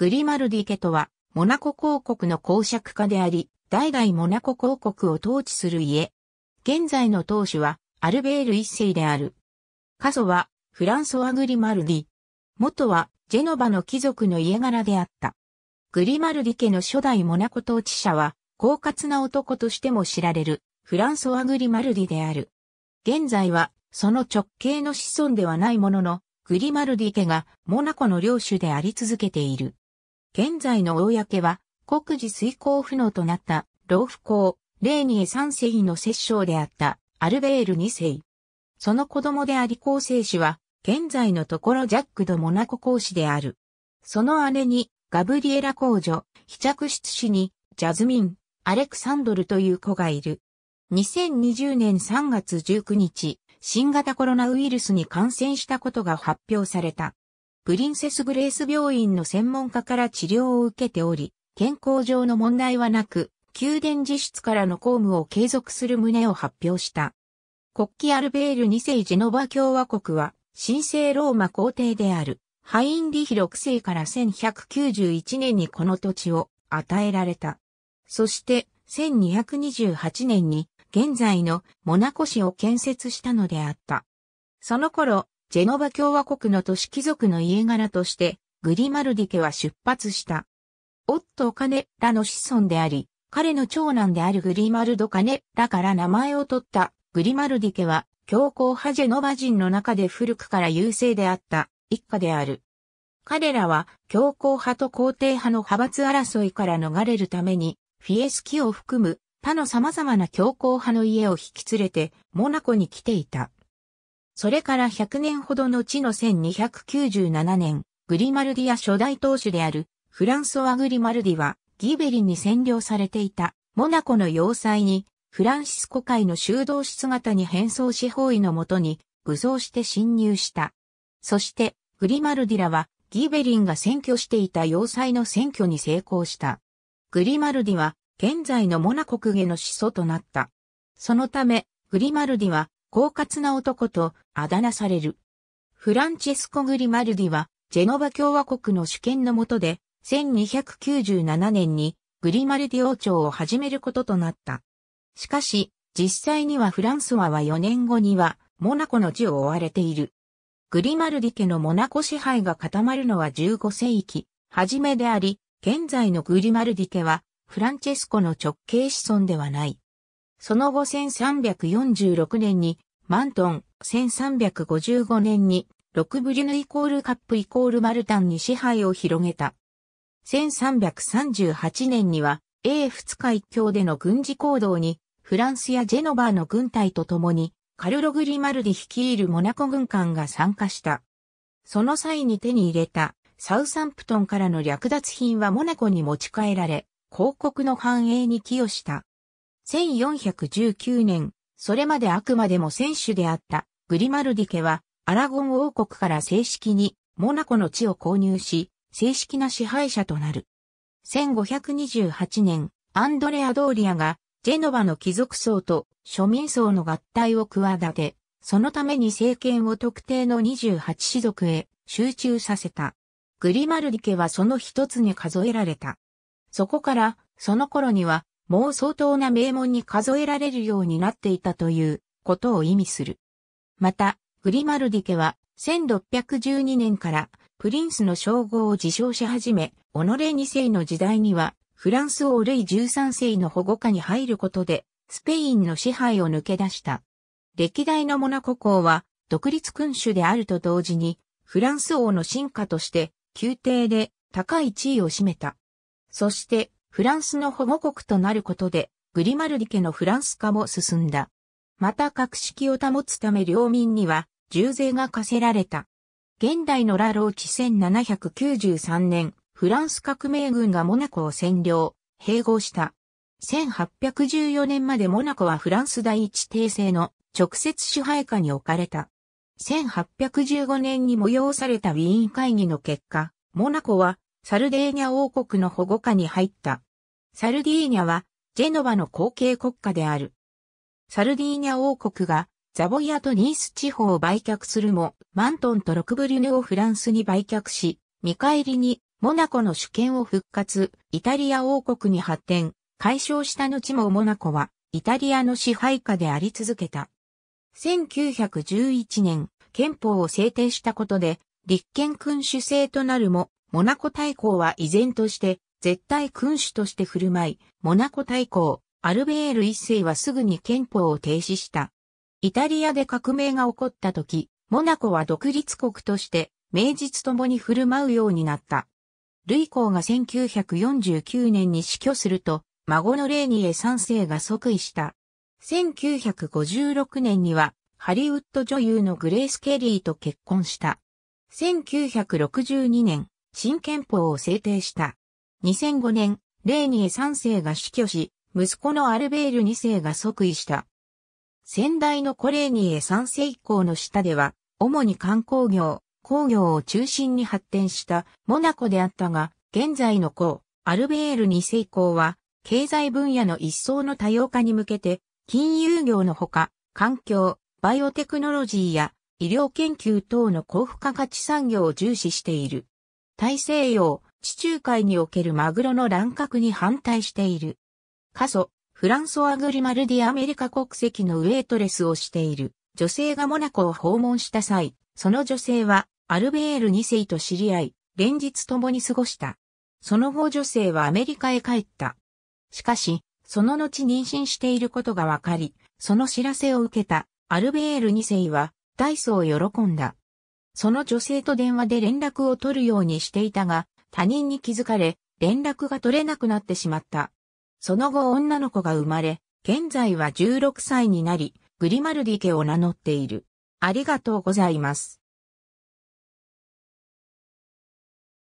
グリマルディ家とは、モナコ公国の公爵家であり、代々モナコ公国を統治する家。現在の当主は、アルベール一世である。家祖は、フランソワ・グリマルディ。元は、ジェノバの貴族の家柄であった。グリマルディ家の初代モナコ統治者は、狡猾な男としても知られる、フランソワ・グリマルディである。現在は、その直系の子孫ではないものの、グリマルディ家がモナコの領主であり続けている。現在の公は、国事遂行不能となった、老婦公、レーニエ三世の摂政であった、アルベール二世。その子供であり公生氏は、現在のところジャック・ド・モナコ公子である。その姉に、ガブリエラ公女、非嫡室子に、ジャズミン、アレクサンドルという子がいる。2020年3月19日、新型コロナウイルスに感染したことが発表された。プリンセスグレース病院の専門家から治療を受けており、健康上の問題はなく、宮殿自室からの公務を継続する旨を発表した。国旗アルベール2世ジェノバ共和国は、神聖ローマ皇帝である、ハインリヒ6世から1191年にこの土地を与えられた。そして、1228年に、現在のモナコ市を建設したのであった。その頃、ジェノバ共和国の都市貴族の家柄として、グリマルディ家は出発した。オットカネラの子孫であり、彼の長男であるグリマルド・カネラから名前を取ったグリマルディ家は、強硬派ジェノバ人の中で古くから優勢であった一家である。彼らは強硬派と皇帝派の派閥争いから逃れるために、フィエスキを含む他の様々な強硬派の家を引き連れて、モナコに来ていた。それから100年ほど後の1297年、グリマルディア初代当主であるフランソワ・グリマルディはギベリに占領されていたモナコの要塞にフランシスコ会の修道士姿に変装し包囲のもとに武装して侵入した。そしてグリマルディらはギベリンが占拠していた要塞の占拠に成功した。グリマルディは現在のモナコ公家の始祖となった。そのため、グリマルディは狡猾な男とあだ名される。フランチェスコ・グリマルディは、ジェノバ共和国の主権の下で、1297年にグリマルディ王朝を始めることとなった。しかし、実際にはフランスワは4年後には、モナコの地を追われている。グリマルディ家のモナコ支配が固まるのは15世紀、初めであり、現在のグリマルディ家は、フランチェスコの直系子孫ではない。その後1346年にマントン、1355年にロクブリュヌイコールカップイコールマルタンに支配を広げた。1338年には英仏海一での軍事行動にフランスやジェノバーの軍隊と共にカルログリマルディ率いるモナコ軍艦が参加した。その際に手に入れたサウサンプトンからの略奪品はモナコに持ち帰られ、広告の繁栄に寄与した。1419年、それまであくまでも選手であったグリマルディ家はアラゴン王国から正式にモナコの地を購入し、正式な支配者となる。1528年、アンドレア・ドーリアがジェノバの貴族層と庶民層の合体を企て、そのために政権を特定の28氏族へ集中させた。グリマルディ家はその一つに数えられた。そこから、その頃には、もう相当な名門に数えられるようになっていたということを意味する。また、グリマルディ家は1612年からプリンスの称号を自称し始め、己2世の時代にはフランス王ルイ13世の保護下に入ることでスペインの支配を抜け出した。歴代のモナコ公は独立君主であると同時にフランス王の進化として宮廷で高い地位を占めた。そしてフランスの保護国となることで、グリマルディ家のフランス化も進んだ。また格式を保つため領民には重税が課せられた。現代のラローチ1793年、フランス革命軍がモナコを占領、併合した。1814年までモナコはフランス第一帝政の直接支配下に置かれた。1815年に催されたウィーン会議の結果、モナコはサルデーニャ王国の保護下に入った。サルディーニャは、ジェノバの後継国家である。サルディーニャ王国が、ザボイアとニース地方を売却するも、マントンとロクブリュネをフランスに売却し、見返りに、モナコの主権を復活、イタリア王国に発展、解消した後もモナコは、イタリアの支配下であり続けた。1911年、憲法を制定したことで、立憲君主制となるも、モナコ大公は依然として、絶対君主として振る舞い、モナコ大公、アルベール一世はすぐに憲法を停止した。イタリアで革命が起こった時、モナコは独立国として、名実ともに振る舞うようになった。ルイ公が1949年に死去すると、孫のレーニエ3世が即位した。1956年には、ハリウッド女優のグレース・ケリーと結婚した。1962年、新憲法を制定した。2005年、レーニエ3世が死去し、息子のアルベール2世が即位した。先代のコレーニエ3世以降の下では、主に観光業、工業を中心に発展したモナコであったが、現在の子、アルベール2世以降は、経済分野の一層の多様化に向けて、金融業のほか、環境、バイオテクノロジーや医療研究等の高付加価値産業を重視している。大西洋、地中海におけるマグロの乱獲に反対している。過疎、フランソア・グリマルディアメリカ国籍のウェイトレスをしている女性がモナコを訪問した際、その女性はアルベール2世と知り合い、連日共に過ごした。その後女性はアメリカへ帰った。しかし、その後妊娠していることがわかり、その知らせを受けたアルベール2世は、大層喜んだ。その女性と電話で連絡を取るようにしていたが、他人に気づかれ、連絡が取れなくなってしまった。その後女の子が生まれ、現在は16歳になり、グリマルディ家を名乗っている。ありがとうございます。